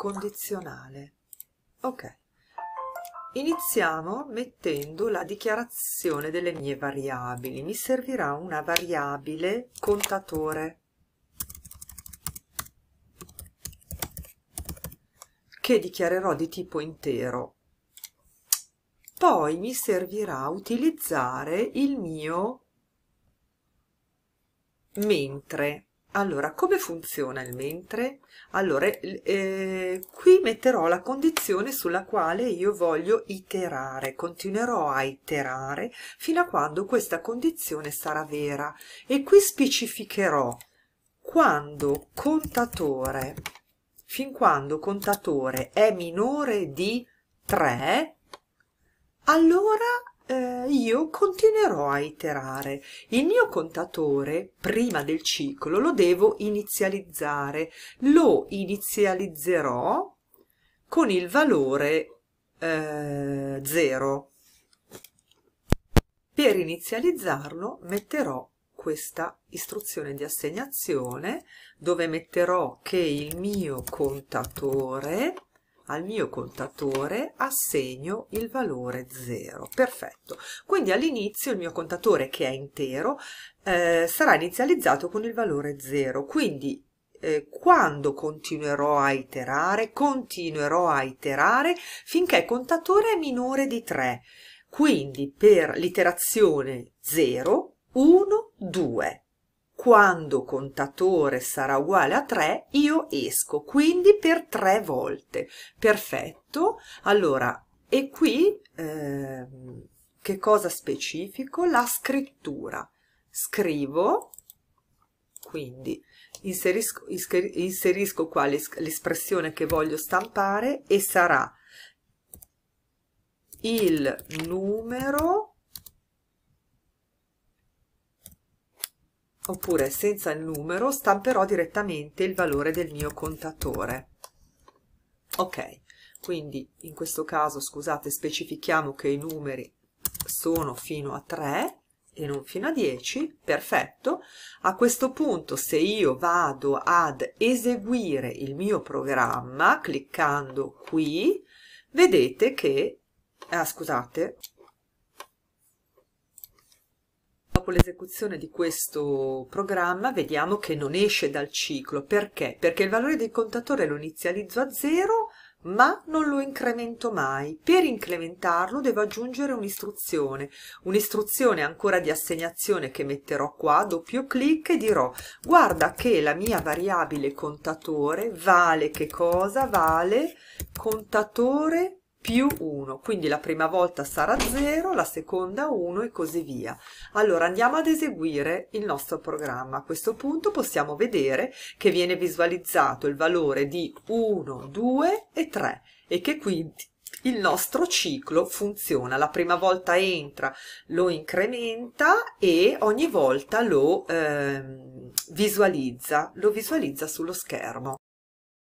condizionale. Ok. Iniziamo mettendo la dichiarazione delle mie variabili. Mi servirà una variabile contatore che dichiarerò di tipo intero. Poi mi servirà utilizzare il mio mentre allora come funziona il mentre allora eh, qui metterò la condizione sulla quale io voglio iterare continuerò a iterare fino a quando questa condizione sarà vera e qui specificherò quando contatore fin quando contatore è minore di 3 allora eh, io continuerò a iterare. Il mio contatore, prima del ciclo, lo devo inizializzare. Lo inizializzerò con il valore 0. Eh, per inizializzarlo metterò questa istruzione di assegnazione dove metterò che il mio contatore al mio contatore assegno il valore 0 perfetto quindi all'inizio il mio contatore che è intero eh, sarà inizializzato con il valore 0 quindi eh, quando continuerò a iterare continuerò a iterare finché il contatore è minore di 3 quindi per l'iterazione 0 1 2 quando contatore sarà uguale a 3 io esco, quindi per 3 volte. Perfetto. Allora, e qui eh, che cosa specifico? La scrittura. Scrivo, quindi inserisco, inserisco qua l'espressione che voglio stampare e sarà il numero oppure senza il numero stamperò direttamente il valore del mio contatore. Ok, quindi in questo caso, scusate, specifichiamo che i numeri sono fino a 3 e non fino a 10, perfetto. A questo punto se io vado ad eseguire il mio programma cliccando qui, vedete che, ah, scusate, con l'esecuzione di questo programma vediamo che non esce dal ciclo. Perché? Perché il valore del contatore lo inizializzo a zero, ma non lo incremento mai. Per incrementarlo devo aggiungere un'istruzione, un'istruzione ancora di assegnazione che metterò qua, doppio clic e dirò guarda che la mia variabile contatore vale che cosa? Vale contatore più 1, quindi la prima volta sarà 0, la seconda 1 e così via. Allora andiamo ad eseguire il nostro programma. A questo punto possiamo vedere che viene visualizzato il valore di 1, 2 e 3 e che quindi il nostro ciclo funziona. La prima volta entra, lo incrementa e ogni volta lo eh, visualizza, lo visualizza sullo schermo.